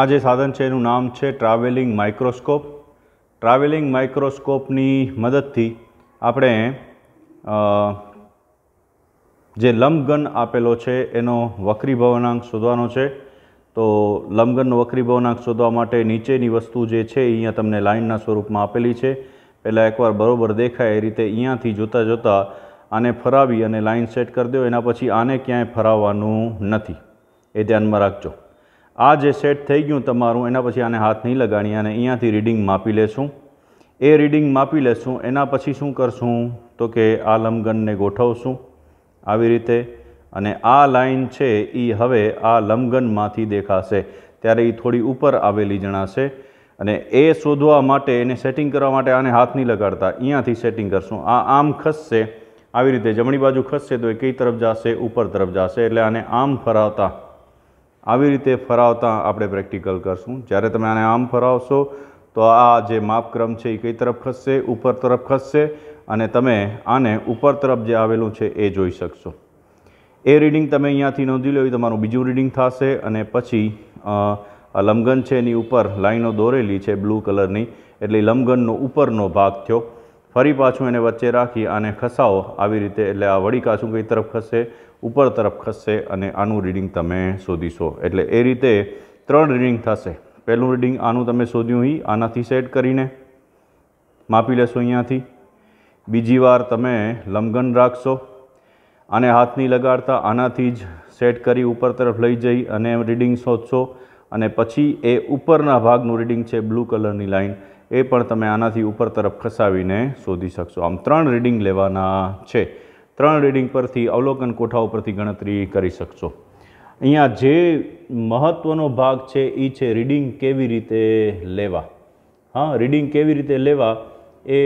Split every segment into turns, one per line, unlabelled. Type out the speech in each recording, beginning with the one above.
આ જે સાધન છે એનું નામ છે ટ્રાવેલિંગ માઇક્રોસ્કોપ ટ્રાવેલિંગ માઇક્રોસ્કોપની મદદથી આપણે જે લંબગન આપેલો છે એનો વક્રી ભવનાંક શોધવાનો છે તો લંબગનનો વક્રીભવનાંક શોધવા માટે નીચેની વસ્તુ જે છે અહીંયા તમને લાઇનના સ્વરૂપમાં આપેલી છે પહેલાં એકવાર બરોબર દેખાય એ રીતે અહીંયાથી જોતાં જોતાં આને ફરાવી અને લાઇન સેટ કરી દો એના પછી આને ક્યાંય ફરાવવાનું નથી એ ધ્યાનમાં રાખજો આ જે સેટ થઈ ગયું તમારું એના પછી આને હાથ નહીં લગાડી અને અહીંયાથી રીડિંગ માપી લેશું એ રીડિંગ માપી લેશું એના પછી શું કરશું તો કે આ લમગનને ગોઠવશું આવી રીતે અને આ લાઇન છે એ હવે આ લંબગનમાંથી દેખાશે ત્યારે એ થોડી ઉપર આવેલી જણાશે અને એ શોધવા માટે એને સેટિંગ કરવા માટે આને હાથ નહીં લગાડતા અહીંયાથી સેટિંગ કરશું આ આમ ખસશે આવી રીતે જમણી બાજુ ખસશે તો એ કઈ તરફ જશે ઉપર તરફ જશે એટલે આને આમ ફરાવતા આવી રીતે ફરાવતા આપણે પ્રેક્ટિકલ કરશું જ્યારે તમે આને આમ ફરાવશો તો આ જે માપક્રમ છે એ કઈ તરફ ખસશે ઉપર તરફ ખસશે અને તમે આને ઉપર તરફ જે આવેલું છે એ જોઈ શકશો એ રીડિંગ તમે અહીંયાથી નોંધી લો એ તમારું બીજું રીડિંગ થશે અને પછી લમગન છે એની ઉપર લાઈનો દોરેલી છે બ્લુ કલરની એટલે લમગનનો ઉપરનો ભાગ થયો ફરી પાછું એને વચ્ચે રાખી આને ખસાવો આવી રીતે એટલે આ વળી કઈ તરફ ખસે ઉપર તરફ ખસશે અને આનું રીડિંગ તમે શોધીશો એટલે એ રીતે ત્રણ રીડિંગ થશે પહેલું રીડિંગ આનું તમે શોધ્યું હોય આનાથી સેટ કરીને માપી લેશો અહીંયાથી બીજી વાર તમે લમઘન રાખશો આને હાથની લગાડતા આનાથી જ સેટ કરી ઉપર તરફ લઈ જઈ અને રીડિંગ શોધશો અને પછી એ ઉપરના ભાગનું રીડિંગ છે બ્લુ કલરની લાઇન એ પણ તમે આનાથી ઉપર તરફ ખસાવીને શોધી શકશો આમ ત્રણ રીડિંગ લેવાના છે ત્રણ રીડિંગ પરથી અવલોકન કોઠાઓ પરથી ગણતરી કરી શકશો અહીંયા જે મહત્ત્વનો ભાગ છે એ છે રીડિંગ કેવી રીતે લેવા હા રીડિંગ કેવી રીતે લેવા એ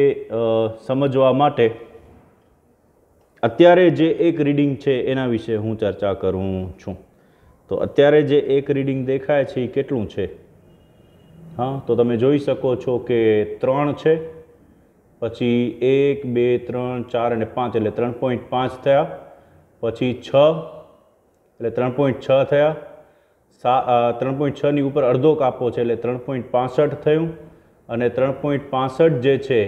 સમજવા માટે અત્યારે જે એક રીડિંગ છે એના વિશે હું ચર્ચા કરું છું તો અત્યારે જે એક રીડિંગ દેખાય છે એ કેટલું છે હા તો તમે જોઈ શકો છો કે ત્રણ છે પછી એક બે ત્રણ ચાર અને પાંચ એટલે ત્રણ પોઈન્ટ પાંચ થયા પછી છ એટલે ત્રણ પોઈન્ટ છ થયા સા ત્રણ પોઈન્ટ છની ઉપર અડધો કાપો છે એટલે ત્રણ પોઈન્ટ પાસઠ થયું અને ત્રણ પોઈન્ટ પાસઠ જે છે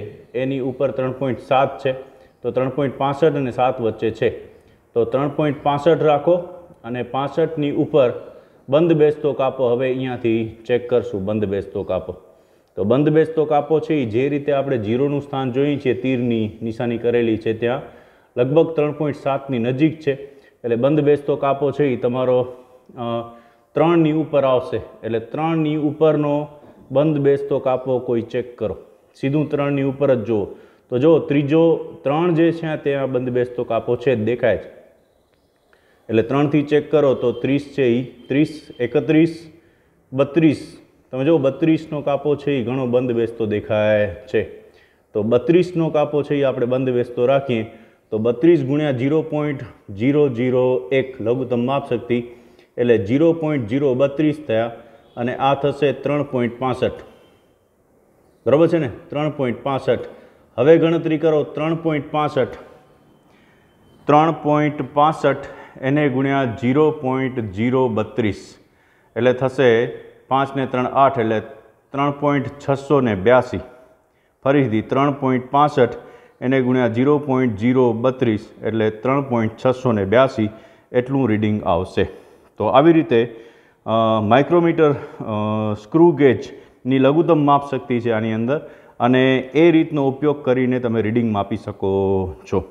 એની ઉપર ત્રણ પોઈન્ટ સાત છે તો ત્રણ પોઈન્ટ પાસઠ અને સાત વચ્ચે છે તો ત્રણ પોઈન્ટ પાસઠ રાખો અને પાસઠની ઉપર બંધ બેસતો કાપો હવે અહીંયાથી ચેક કરશું બંધ બેસતો કાપો તો બંધ બેસતો કાપો છે જે રીતે આપણે જીરોનું સ્થાન જોઈએ છીએ તીરની નિશાની કરેલી છે ત્યાં લગભગ ત્રણ પોઈન્ટ સાતની નજીક છે એટલે બંધ બેસતો કાપો છે એ તમારો ત્રણની ઉપર આવશે એટલે ત્રણની ઉપરનો બંધ બેસતો કાપો કોઈ ચેક કરો સીધું ત્રણની ઉપર જ જુઓ તો જો ત્રીજો ત્રણ જે છે ત્યાં બંધ બેસતો કાપો છે દેખાય છે એટલે ત્રણથી ચેક કરો તો ત્રીસ છે એ ત્રીસ એકત્રીસ બત્રીસ તમે જુઓ બત્રીસનો કાપો છે એ ઘણો બંધ બેસતો દેખાય છે તો બત્રીસનો કાપો છે એ આપણે બંધ બેસતો રાખીએ તો બત્રીસ ગુણ્યા ઝીરો પોઈન્ટ જીરો જીરો એક લઘુત્તમ માપશક્તિ એટલે જીરો પોઈન્ટ જીરો બત્રીસ થયા અને આ થશે ત્રણ પોઈન્ટ પાસઠ બરાબર છે ને ત્રણ પોઈન્ટ પાસઠ હવે ગણતરી કરો ત્રણ પોઈન્ટ પાસઠ ત્રણ પોઈન્ટ પાસઠ એને ગુણ્યા ઝીરો પોઈન્ટ જીરો બત્રીસ એટલે થશે પાંચને ત્રણ આઠ એટલે ત્રણ પોઈન્ટ છસો ને બ્યાસી ફરીથી ત્રણ પોઈન્ટ પાસઠ એને ગુણ્યા જીરો પોઈન્ટ જીરો બત્રીસ એટલે ત્રણ પોઈન્ટ છસો ને બ્યાસી એટલું રીડિંગ આવશે તો આવી રીતે માઇક્રોમીટર સ્ક્રૂ ગેજની લઘુત્તમ માપશક્તિ છે આની અંદર અને એ રીતનો ઉપયોગ કરીને તમે રીડિંગ માપી શકો છો